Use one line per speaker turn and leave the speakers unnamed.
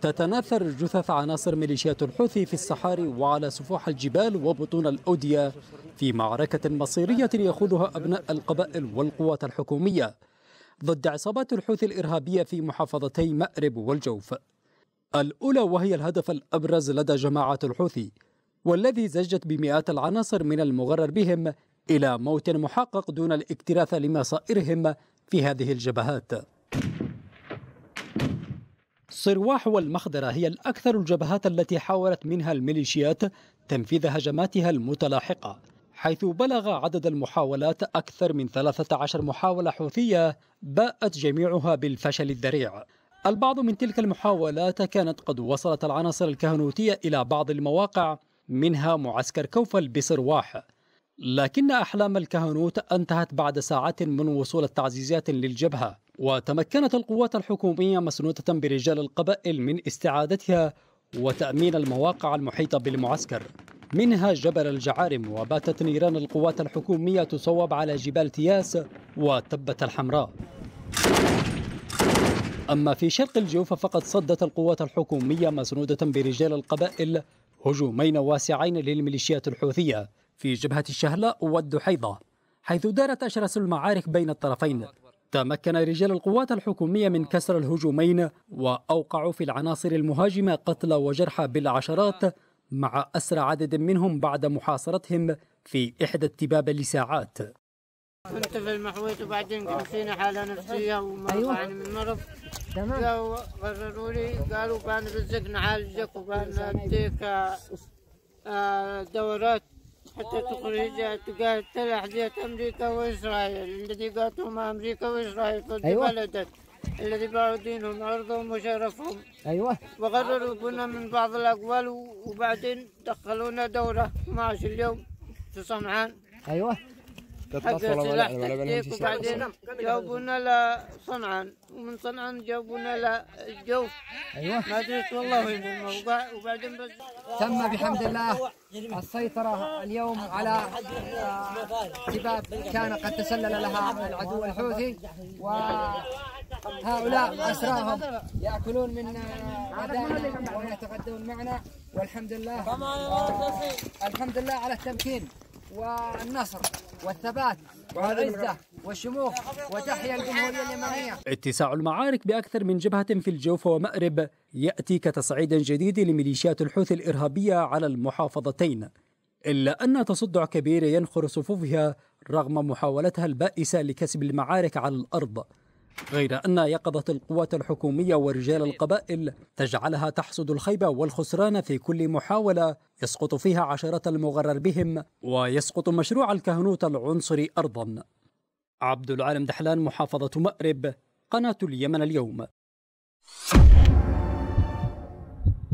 تتناثر جثث عناصر ميليشيات الحوثي في الصحاري وعلى سفوح الجبال وبطون الأودية في معركة مصيرية يخوضها أبناء القبائل والقوات الحكومية ضد عصابات الحوثي الإرهابية في محافظتي مأرب والجوف الأولى وهي الهدف الأبرز لدى جماعة الحوثي والذي زجت بمئات العناصر من المغرر بهم إلى موت محقق دون الاكتراث لمصائرهم في هذه الجبهات الصرواح والمخدرة هي الأكثر الجبهات التي حاولت منها الميليشيات تنفيذ هجماتها المتلاحقة حيث بلغ عدد المحاولات أكثر من 13 محاولة حوثية باءت جميعها بالفشل الذريع البعض من تلك المحاولات كانت قد وصلت العناصر الكهنوتية إلى بعض المواقع منها معسكر كوفل بصرواح لكن أحلام الكهنوت أنتهت بعد ساعات من وصول التعزيزات للجبهة وتمكنت القوات الحكومية مسنودة برجال القبائل من استعادتها وتأمين المواقع المحيطة بالمعسكر منها جبل الجعارم وباتت نيران القوات الحكومية تصوب على جبال تياس وتبة الحمراء أما في شرق الجوف فقد صدت القوات الحكومية مسنودة برجال القبائل هجومين واسعين للميليشيات الحوثية في جبهة الشهلاء والدحيضة حيث دارت أشرس المعارك بين الطرفين تمكن رجال القوات الحكومية من كسر الهجومين وأوقعوا في العناصر المهاجمة قتلى وجرحى بالعشرات مع أسرى عدد منهم بعد محاصرتهم في إحدى التباب لساعات
كنت في المحويط وبعدين فينا حالة نفسية وما أيوة. من مرض تمام قرروا لي قالوا بان بنرزق نعالجك نديك آه، آه، دورات حتى تخرج تقاتل أحذية أمريكا وإسرائيل الذي قاتلهم أمريكا وإسرائيل ضد أيوة. بلدك الذي باعوا دينهم عرضهم وشرفهم أيوه وغرروا بنا من بعض الأقوال وبعدين دخلونا دورة 12 اليوم في صنعان أيوه تتفصل ولا ولا ولا وبعدين جاوبونا لصنعاء ومن صنعاء جاوبونا للجوف ايوه ما دريت والله وين وبعدين بس تم بحمد الله السيطرة اليوم على آه، شباب كان قد تسلل لها العدو الحوثي و هؤلاء أسراهم يأكلون من غدائنا آه، ويتغدون معنا والحمد لله الحمد لله على التمكين والنصر والثبات والعزة والشموخ وتحيا الجمهورية اليمنية
اتساع المعارك بأكثر من جبهة في الجوف ومأرب يأتي كتصعيد جديد لميليشيات الحوثي الإرهابية على المحافظتين إلا أن تصدع كبير ينخر صفوفها رغم محاولتها البائسة لكسب المعارك على الأرض غير أن يقظة القوات الحكومية ورجال القبائل تجعلها تحصد الخيبة والخسران في كل محاولة يسقط فيها عشرة المغرر بهم ويسقط مشروع الكهنوت العنصري أرضا عبد العالم دحلان محافظة مأرب قناة اليمن اليوم